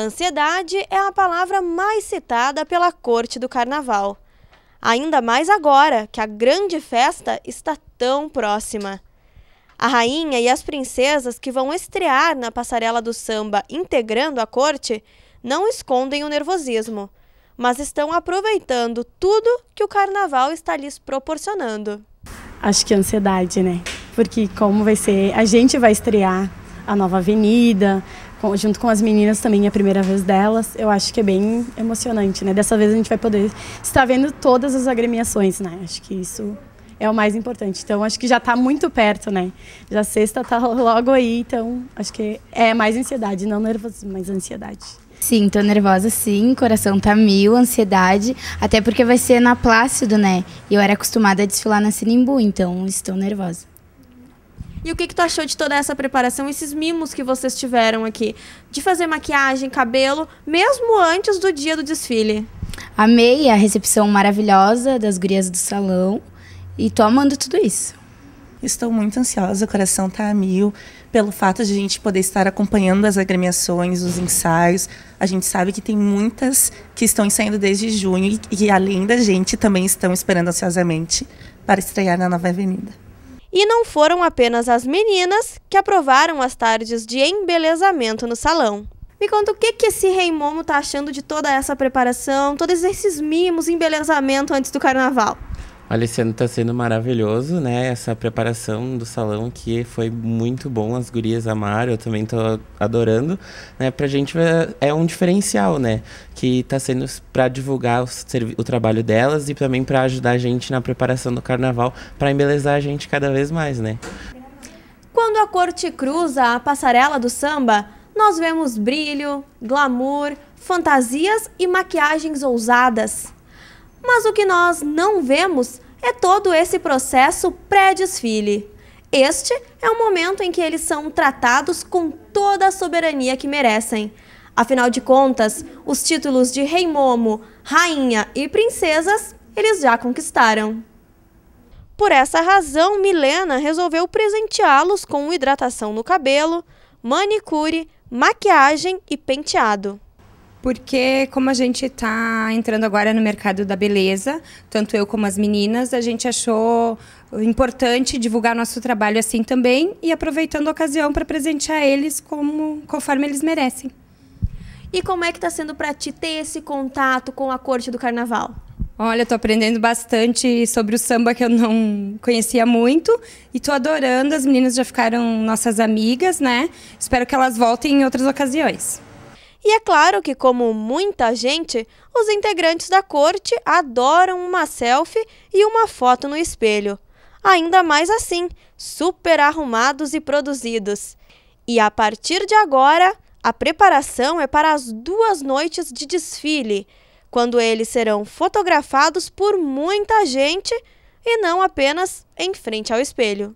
Ansiedade é a palavra mais citada pela corte do carnaval. Ainda mais agora que a grande festa está tão próxima. A rainha e as princesas que vão estrear na passarela do samba integrando a corte não escondem o nervosismo, mas estão aproveitando tudo que o carnaval está lhes proporcionando. Acho que ansiedade, né? Porque como vai ser, a gente vai estrear, a nova avenida, com, junto com as meninas também, é a primeira vez delas. Eu acho que é bem emocionante, né? Dessa vez a gente vai poder estar vendo todas as agremiações, né? Acho que isso é o mais importante. Então, acho que já está muito perto, né? Já sexta está logo aí, então acho que é mais ansiedade, não nervosismo, mas ansiedade. Sim, tô nervosa sim, coração tá mil, ansiedade, até porque vai ser na Plácido, né? E eu era acostumada a desfilar na Sinimbu, então estou nervosa. E o que, que tu achou de toda essa preparação, esses mimos que vocês tiveram aqui? De fazer maquiagem, cabelo, mesmo antes do dia do desfile. Amei a recepção maravilhosa das gurias do salão e tô amando tudo isso. Estou muito ansiosa, o coração tá a mil pelo fato de a gente poder estar acompanhando as agremiações, os ensaios. A gente sabe que tem muitas que estão ensaiando desde junho e, e além da gente também estão esperando ansiosamente para estrear na nova avenida. E não foram apenas as meninas que aprovaram as tardes de embelezamento no salão. Me conta o que, que esse rei Momo tá achando de toda essa preparação, todos esses mimos, embelezamento antes do carnaval. Alessandro está sendo maravilhoso, né? Essa preparação do salão que foi muito bom, as gurias amaram, eu também estou adorando, né? a gente é um diferencial, né? Que está sendo para divulgar o, o, trabalho delas e também para ajudar a gente na preparação do carnaval, para embelezar a gente cada vez mais, né? Quando a corte cruza a passarela do samba, nós vemos brilho, glamour, fantasias e maquiagens ousadas. Mas o que nós não vemos é todo esse processo pré-desfile. Este é o momento em que eles são tratados com toda a soberania que merecem. Afinal de contas, os títulos de Rei Momo, Rainha e Princesas eles já conquistaram. Por essa razão, Milena resolveu presenteá-los com hidratação no cabelo, manicure, maquiagem e penteado. Porque como a gente está entrando agora no mercado da beleza, tanto eu como as meninas, a gente achou importante divulgar nosso trabalho assim também e aproveitando a ocasião para presentear eles como conforme eles merecem. E como é que está sendo para ti ter esse contato com a corte do carnaval? Olha, estou aprendendo bastante sobre o samba que eu não conhecia muito e estou adorando. As meninas já ficaram nossas amigas, né? Espero que elas voltem em outras ocasiões. E é claro que, como muita gente, os integrantes da corte adoram uma selfie e uma foto no espelho. Ainda mais assim, super arrumados e produzidos. E a partir de agora, a preparação é para as duas noites de desfile, quando eles serão fotografados por muita gente e não apenas em frente ao espelho.